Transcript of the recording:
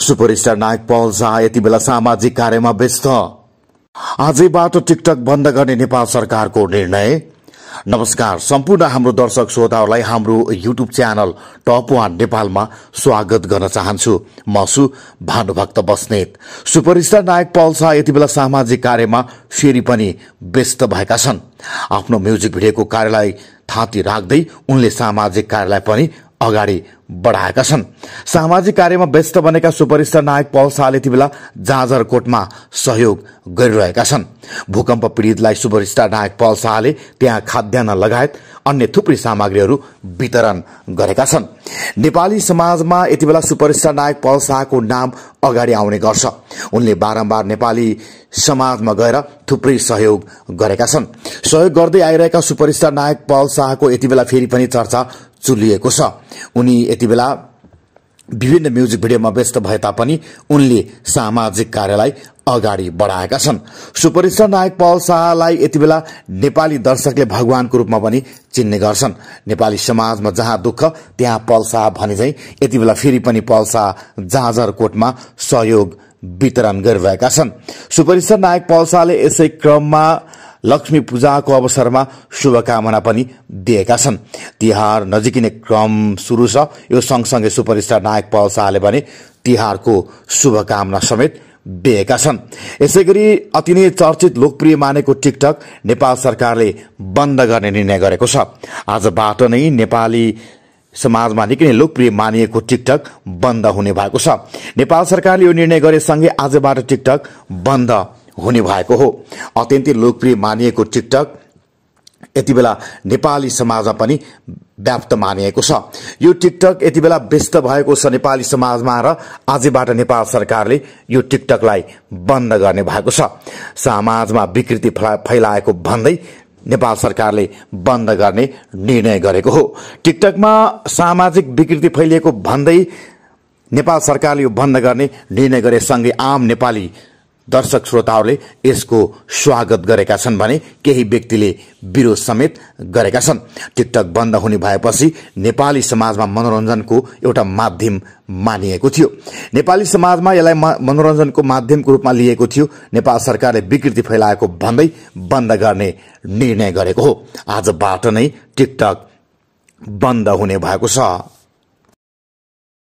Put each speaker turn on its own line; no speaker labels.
superstar नायक पहल शाह यति बेला सामाजिक कार्यमा व्यस्त आजैबाट टिकटक बन्द गर्ने नेपाल सरकारको निर्णय नमस्कार सम्पूर्ण हाम्रो दर्शक श्रोताहरूलाई हाम्रो युट्युब च्यानल टप वान नेपालमा स्वागत गर्न चाहन्छु म छु भानुभक्त बस्नेत सुपरस्टार नायक पल शाह यति बेला सामाजिक कार्यमा फेरि पनि व्यस्त भएका छन् आफ्नो म्युजिक भिडियोको कार्यलाई थाती राख्दै उनले सामाजिक कार्यलाई पनि अगाडि बढाएका छन् सामाजिक कार्यमा व्यस्त बनेका सुपरिष्ट नायक पल शाहले यति बेला जाँजरकोटमा सहयोग गरिरहेका छन् भूकम्प पीडितलाई सुपरिष्ट नायक पल शाहले त्यहाँ खाद्यान्न लगायत अन्य थुप्रै सामग्रीहरू वितरण गरेका छन् नेपाली समाजमा यति बेला सुपरिष्ट नायक पल शाहको नाम अगाडि आउने गर्छ उनले बारम्बार नेपाली समाजमा गएर थुप्रै सहयोग गरेका छन् सहयोग गर्दै आइरहेका सुपरिष्ट नायक पल शाहको यति बेला फेरि पनि चर्चा चुलिएको छ उनी यति बेला विभिन्न म्युजिक भिडियोमा व्यस्त भए तापनि उनले सामाजिक कार्यलाई अगाडि बढाएका छन् सुपरस्टार नायक पल शाहलाई यति बेला नेपाली दर्शकले भगवानको रूपमा पनि चिन्ने गर्छन् नेपाली समाजमा जहाँ दुःख त्यहाँ पल शाह भने चाहिँ यति बेला फेरि पनि पल शाह जाजरकोटमा सहयोग वितरण गरिरहेका छन् सुपरस्टार नायक पल शाहले यसै क्रममा लक्ष्मी पूजाको अवसरमा शुभकामना पनि दिएका छन् तिहार नजिकिने क्रम सुरु छ यो सँगसँगै सुपरस्टार नायक पल शाहले भने तिहारको शुभकामना समेत दिएका छन् यसै गरी अति नै चर्चित लोकप्रिय मानेको टिकटक नेपाल सरकारले बन्द गर्ने निर्णय गरेको छ आजबाट नै नेपाली समाजमा निकै नै लोकप्रिय मानिएको टिकटक बन्द हुने भएको छ नेपाल सरकारले यो निर्णय गरेसँगै आजबाट टिकटक बन्द हुने भएको हो अत्यन्तै लोकप्रिय मानिएको टिकटक यति बेला नेपाली समाजमा पनि व्याप्त मानिएको छ यो टिकटक यति बेला व्यस्त भएको छ नेपाली समाजमा र आजबाट नेपाल सरकारले यो टिकटकलाई बन्द गर्ने भएको छ समाजमा विकृति फैलाएको भन्दै नेपाल सरकारले बन्द गर्ने निर्णय गरेको हो टिकटकमा सामाजिक विकृति फैलिएको भन्दै नेपाल सरकारले यो बन्द गर्ने निर्णय गरेसँगै आम नेपाली दर्शक श्रोताहरूले यसको स्वागत गरेका छन् भने केही व्यक्तिले विरोध समेत गरेका छन् टिकटक बन्द हुने भएपछि नेपाली समाजमा मनोरञ्जनको एउटा माध्यम मानिएको थियो नेपाली समाजमा यसलाई मनोरञ्जनको माध्यमको रूपमा लिएको थियो नेपाल सरकारले विकृति फैलाएको भन्दै बन्द गर्ने निर्णय गरेको हो आजबाट नै टिकटक बन्द हुने भएको छ